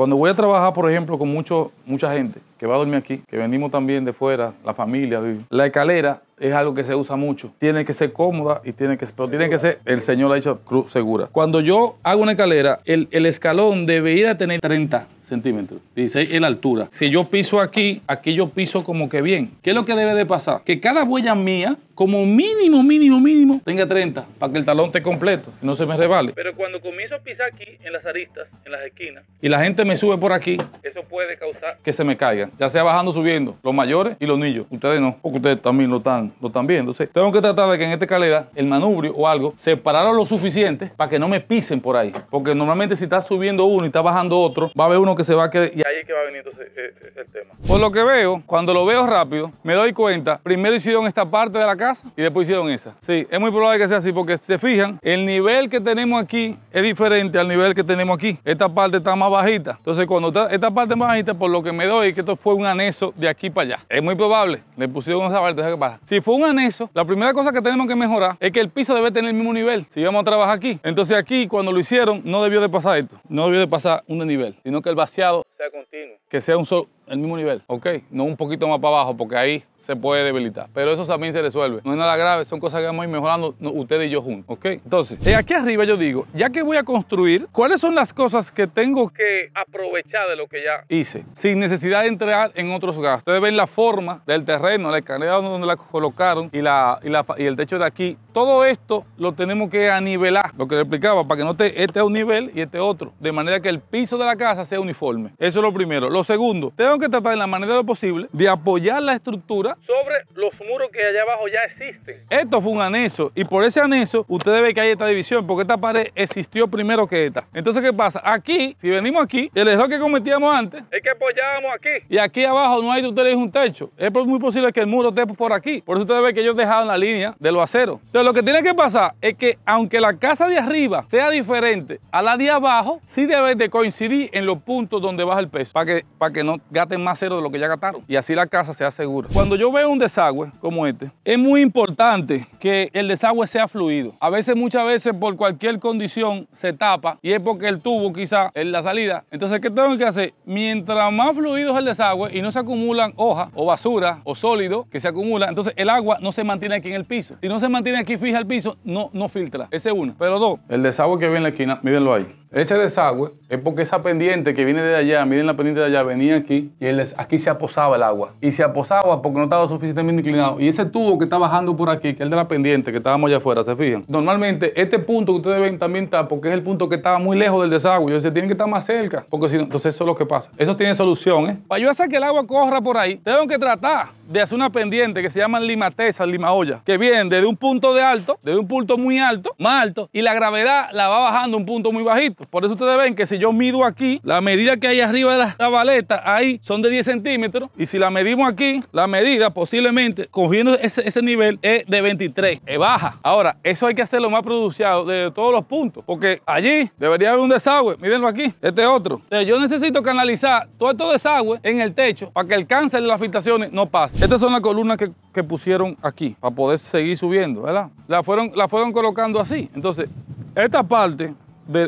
Cuando voy a trabajar, por ejemplo, con mucho, mucha gente, que va a dormir aquí, que venimos también de fuera, la familia. La escalera es algo que se usa mucho. Tiene que ser cómoda y tiene que ser, pero tiene que ser, el señor ha dicho, cruz segura. Cuando yo hago una escalera, el, el escalón a tener 30 centímetros, dice, en la altura. Si yo piso aquí, aquí yo piso como que bien. ¿Qué es lo que debe de pasar? Que cada huella mía, como mínimo, mínimo, mínimo, tenga 30 para que el talón esté completo y no se me rebale. Pero cuando comienzo a pisar aquí, en las aristas, en las esquinas, y la gente me sube por aquí, eso puede causar que se me caiga ya sea bajando o subiendo, los mayores y los niños. Ustedes no, porque ustedes también lo están, lo están viendo. tengo que tratar de que en esta escalera el manubrio o algo se parara lo suficiente para que no me pisen por ahí. Porque normalmente si está subiendo uno y está bajando otro, va a haber uno que se va a quedar y ahí es que va a venir eh, eh, el tema. Por lo que veo, cuando lo veo rápido, me doy cuenta, primero hicieron esta parte de la casa y después hicieron esa. Sí, es muy probable que sea así porque se fijan, el nivel que tenemos aquí es diferente al nivel que tenemos aquí. Esta parte está más bajita. Entonces, cuando esta parte más bajita, por lo que me doy, que esto fue un anexo de aquí para allá. Es muy probable, le pusieron esa parte, ¿qué pasa? Si fue un anexo, la primera cosa que tenemos que mejorar es que el piso debe tener el mismo nivel si vamos a trabajar aquí. Entonces aquí, cuando lo hicieron, no debió de pasar esto, no debió de pasar un nivel, sino que el vaciado sea continuo, que sea un solo el mismo nivel, ¿ok? No un poquito más para abajo porque ahí se puede debilitar. Pero eso también se resuelve. No es nada grave, son cosas que vamos a ir mejorando ustedes y yo juntos, ¿ok? Entonces, eh, aquí arriba yo digo, ya que voy a construir, ¿cuáles son las cosas que tengo que aprovechar de lo que ya hice? Sin necesidad de entrar en otros gastos. Ustedes ven la forma del terreno, la escalera donde la colocaron y, la, y, y el techo de aquí todo esto lo tenemos que anivelar, lo que le explicaba, para que no te, este a un nivel y este otro, de manera que el piso de la casa sea uniforme. Eso es lo primero. Lo segundo, Tenemos que tratar de la manera de lo posible de apoyar la estructura sobre los muros que allá abajo ya existen. Esto fue un anexo y por ese anexo ustedes ven que hay esta división, porque esta pared existió primero que esta. Entonces, ¿qué pasa? Aquí, si venimos aquí, el error que cometíamos antes es que apoyábamos aquí. Y aquí abajo no hay, ustedes un techo. Es muy posible que el muro esté por aquí. Por eso ustedes ven que ellos dejaron la línea de acero. aceros lo que tiene que pasar es que aunque la casa de arriba sea diferente a la de abajo, si debe de coincidir en los puntos donde baja el peso para que, para que no gaten más cero de lo que ya gastaron y así la casa sea segura. Cuando yo veo un desagüe como este, es muy importante que el desagüe sea fluido. A veces, muchas veces por cualquier condición se tapa y es porque el tubo quizá es la salida. Entonces, ¿qué tengo que hacer? Mientras más fluido es el desagüe y no se acumulan hojas o basura o sólidos que se acumulan entonces el agua no se mantiene aquí en el piso. Si no se mantiene aquí fija el piso, no, no filtra. Ese uno. Pero dos, el desagüe que viene en la esquina, mírenlo ahí. Ese desagüe es porque esa pendiente que viene de allá, miren la pendiente de allá, venía aquí y aquí se aposaba el agua. Y se aposaba porque no estaba suficientemente inclinado. Y ese tubo que está bajando por aquí, que es el de la pendiente, que estábamos allá afuera, ¿se fijan? Normalmente este punto que ustedes ven también está porque es el punto que estaba muy lejos del desagüe. Yo decía, tienen que estar más cerca porque si no, entonces eso es lo que pasa. Eso tiene solución, ¿eh? Para yo hacer que el agua corra por ahí, tengo que tratar de hacer una pendiente que se llama limatesa, limaolla, que viene desde un punto de alto, desde un punto muy alto, más alto, y la gravedad la va bajando a un punto muy bajito. Por eso ustedes ven que si yo mido aquí, la medida que hay arriba de la tabaletas, ahí son de 10 centímetros. Y si la medimos aquí, la medida posiblemente, cogiendo ese, nivel, es de 23. Es baja. Ahora, eso hay que hacerlo más pronunciado de todos los puntos. Porque allí debería haber un desagüe. Mírenlo aquí. Este otro. Entonces, yo necesito canalizar todo esto desagüe en el techo para que el cáncer de las filtraciones no pase. Estas son las columnas que, pusieron aquí para poder seguir subiendo, ¿verdad? La fueron, la fueron colocando así. Entonces, esta parte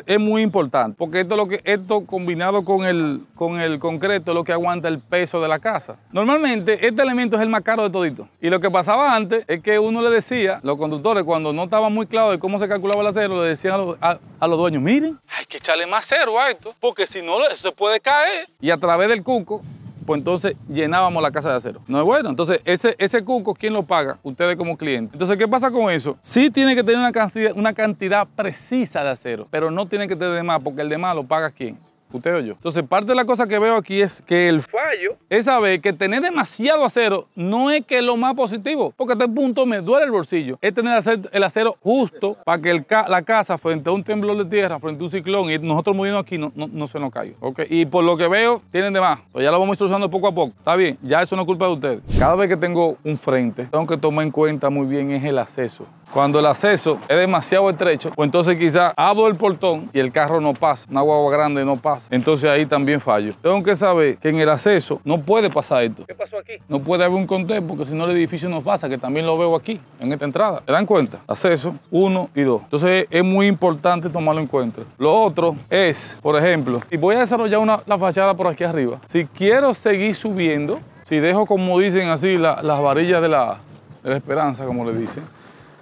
es muy importante, porque esto, lo que, esto combinado con el, con el concreto es lo que aguanta el peso de la casa. Normalmente este elemento es el más caro de todito. Y lo que pasaba antes es que uno le decía, los conductores cuando no estaban muy claros de cómo se calculaba el acero, le decían a los, dueños, miren, hay que echarle más cero a esto, porque si no se puede caer. Y a través del cuco pues entonces llenábamos la casa de acero. No es bueno. Entonces, ese, ese cuco, ¿quién lo paga? Ustedes como cliente. Entonces, ¿qué pasa con eso? Sí tiene que tener una cantidad, una cantidad precisa de acero, pero no tiene que tener de más, porque el de más lo paga quién? yo. Entonces, parte de la cosa que veo aquí es que el fallo es saber que tener demasiado acero no es que lo más positivo, porque hasta el punto me duele el bolsillo. Es tener el acero justo para que la casa frente a un temblor de tierra, frente a un ciclón, y nosotros moviendo aquí no, se nos caiga Y por lo que veo, tienen de más. Pues ya lo vamos usando poco a poco. Está bien, ya eso no es culpa de ustedes. Cada vez que tengo un frente, tengo que tomar en cuenta muy bien es el acceso. Cuando el acceso es demasiado estrecho, o pues entonces quizás abro el portón y el carro no pasa, una guagua grande no pasa. Entonces ahí también fallo. Tengo que saber que en el acceso no puede pasar esto. ¿Qué pasó aquí? No puede haber un contexto porque si no el edificio no pasa, que también lo veo aquí, en esta entrada. ¿Se dan cuenta? Acceso 1 y 2. Entonces es muy importante tomarlo en cuenta. Lo otro es, por ejemplo, si voy a desarrollar una, la fachada por aquí arriba, si quiero seguir subiendo, si dejo como dicen así las varillas de la esperanza, como le dicen,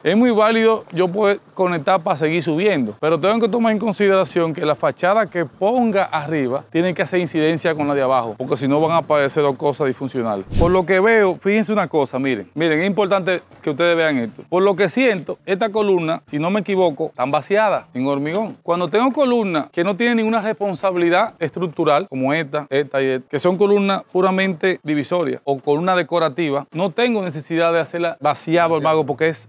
es muy válido yo poder conectar para seguir subiendo, pero tengo que tomar en consideración que la fachada que ponga arriba tiene que hacer incidencia con la de abajo, porque si no van a aparecer dos cosas disfuncionales. Por lo que veo, fíjense una cosa, miren, miren, es importante que ustedes vean esto. Por lo que siento, esta columna, si no me equivoco, está vaciada en hormigón. Cuando tengo columnas que no tienen ninguna responsabilidad estructural, como esta, esta y esta, que son columnas puramente divisorias o columnas decorativas, no tengo necesidad de hacerla vaciada el mago, porque es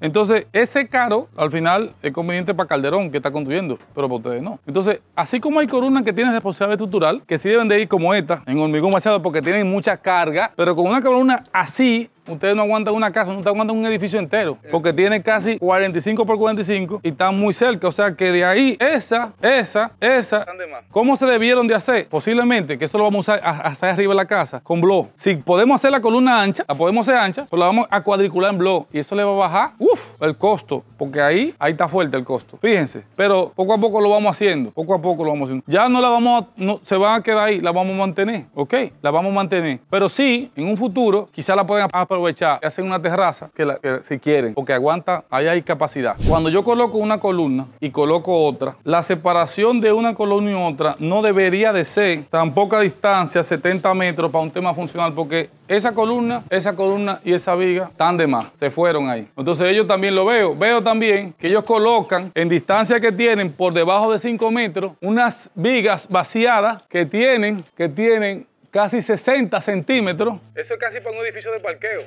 entonces, ese caro al final es conveniente para Calderón, que está construyendo, pero para ustedes no. Entonces, así como hay columnas que tienen responsabilidad estructural, que sí deben de ir como esta, en hormigón vaciado, porque tienen mucha carga, pero con una columna así, Ustedes no aguantan una casa, no están aguantan un edificio entero, porque tiene casi 45 por 45 y está muy cerca. O sea que de ahí, esa, esa, esa, ¿cómo se debieron de hacer? Posiblemente, que eso lo vamos a usar hasta arriba de la casa, con blog. Si podemos hacer la columna ancha, la podemos hacer ancha, pues la vamos a cuadricular en blog y eso le va a bajar, uff, el costo, porque ahí, ahí está fuerte el costo. Fíjense, pero poco a poco lo vamos haciendo, poco a poco lo vamos haciendo. Ya no la vamos a, no, se va a quedar ahí, la vamos a mantener, ¿ok? La vamos a mantener. Pero sí, en un futuro, quizá la pueden y hacen una terraza que, si quieren, porque aguanta, ahí hay capacidad. Cuando yo coloco una columna y coloco otra, la separación de una columna y otra no debería de ser tan poca distancia, 70 metros, para un tema funcional, porque esa columna, esa columna y esa viga están de más, se fueron ahí. Entonces ellos también lo veo. Veo también que ellos colocan en distancia que tienen por debajo de 5 metros unas vigas vaciadas que tienen, que tienen casi 60 centímetros. Eso es casi para un edificio de parqueo.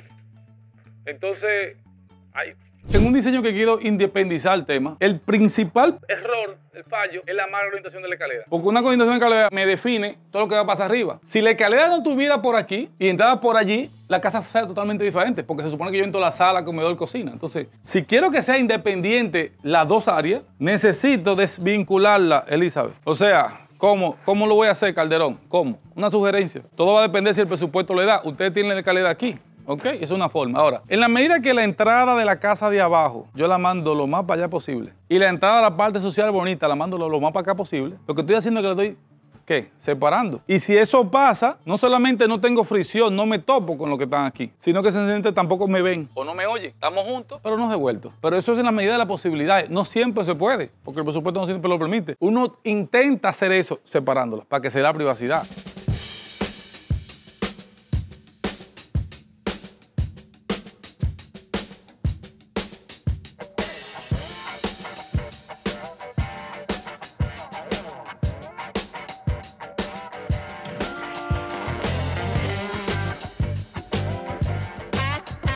Entonces, hay... Tengo un diseño que quiero independizar el tema, el principal error, el fallo, es la mala orientación de la escalera. Porque una orientación de escalera me define todo lo que va a pasar arriba. Si la escalera no estuviera por aquí y entraba por allí, la casa sería totalmente diferente, porque se supone que yo entro a la sala, comedor, cocina. Entonces, si quiero que sea independiente las dos áreas, necesito desvincularla, Elizabeth. O sea, ¿Cómo? ¿Cómo lo voy a hacer, Calderón? ¿Cómo? Una sugerencia. Todo va a depender si el presupuesto le da. Usted tiene la calidad aquí. ¿Ok? Es una forma. Ahora, en la medida que la entrada de la casa de abajo, yo la mando lo más para allá posible, y la entrada a la parte social bonita, la mando lo, más para acá posible, lo que estoy haciendo es que le doy Separando. Y si eso pasa, no solamente no tengo fricción, no me topo con lo que están aquí, sino que sencillamente tampoco me ven o no me oye. Estamos juntos, pero no vuelto. Pero eso es en la medida de las posibilidades. No siempre se puede, porque el presupuesto no siempre lo permite. Uno intenta hacer eso separándolas para que se dé la privacidad.